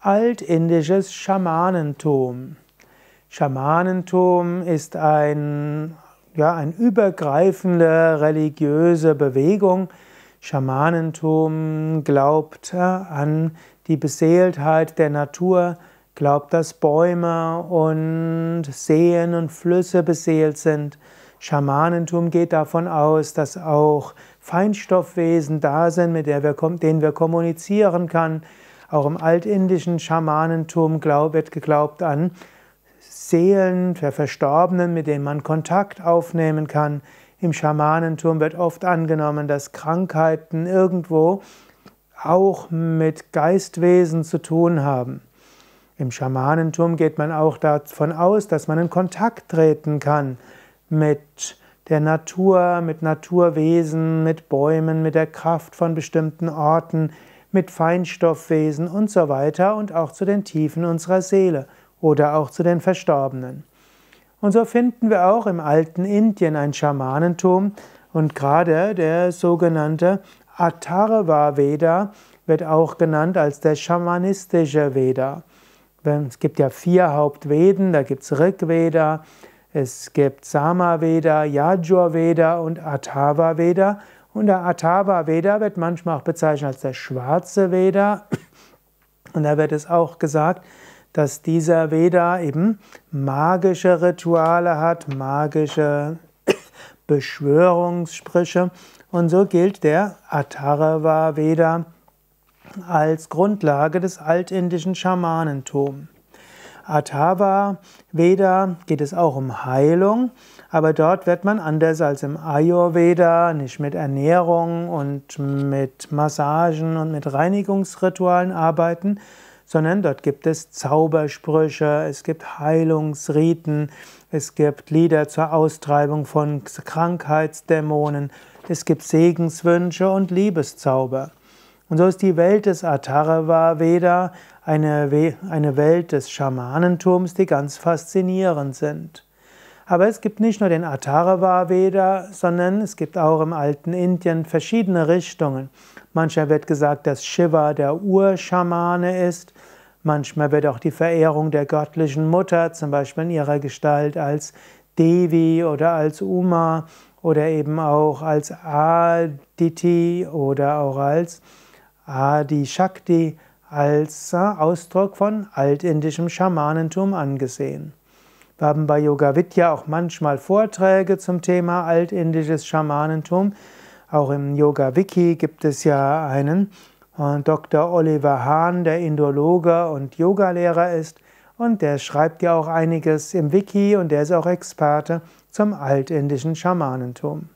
altindisches Schamanentum. Schamanentum ist ein, ja, eine übergreifende religiöse Bewegung. Schamanentum glaubt äh, an die Beseeltheit der Natur, glaubt, dass Bäume und Seen und Flüsse beseelt sind. Schamanentum geht davon aus, dass auch Feinstoffwesen da sind, mit denen wir kommunizieren können auch im altindischen Schamanentum wird geglaubt an Seelen der Verstorbenen, mit denen man Kontakt aufnehmen kann. Im Schamanentum wird oft angenommen, dass Krankheiten irgendwo auch mit Geistwesen zu tun haben. Im Schamanentum geht man auch davon aus, dass man in Kontakt treten kann mit der Natur, mit Naturwesen, mit Bäumen, mit der Kraft von bestimmten Orten, mit Feinstoffwesen und so weiter und auch zu den Tiefen unserer Seele oder auch zu den Verstorbenen. Und so finden wir auch im alten Indien ein Schamanentum und gerade der sogenannte Atharva Veda wird auch genannt als der schamanistische Veda. Es gibt ja vier Hauptveden, da gibt es Rigveda, es gibt Samaveda, Yajurveda und Atharva Veda und der Atharva Veda wird manchmal auch bezeichnet als der schwarze Veda. Und da wird es auch gesagt, dass dieser Veda eben magische Rituale hat, magische Beschwörungssprüche. Und so gilt der Atharva Veda als Grundlage des altindischen Schamanentums. Atava Veda geht es auch um Heilung, aber dort wird man anders als im Ayurveda nicht mit Ernährung und mit Massagen und mit Reinigungsritualen arbeiten, sondern dort gibt es Zaubersprüche, es gibt Heilungsriten, es gibt Lieder zur Austreibung von Krankheitsdämonen, es gibt Segenswünsche und Liebeszauber. Und so ist die Welt des Atharva Veda eine, We eine Welt des Schamanentums, die ganz faszinierend sind. Aber es gibt nicht nur den Atharva Veda, sondern es gibt auch im alten Indien verschiedene Richtungen. Manchmal wird gesagt, dass Shiva der Urschamane ist. Manchmal wird auch die Verehrung der göttlichen Mutter, zum Beispiel in ihrer Gestalt als Devi oder als Uma oder eben auch als Aditi oder auch als Adi Shakti als äh, Ausdruck von altindischem Schamanentum angesehen. Wir haben bei Yoga Vidya auch manchmal Vorträge zum Thema altindisches Schamanentum. Auch im Yoga Wiki gibt es ja einen Dr. Oliver Hahn, der Indologe und Yogalehrer ist, und der schreibt ja auch einiges im Wiki und der ist auch Experte zum altindischen Schamanentum.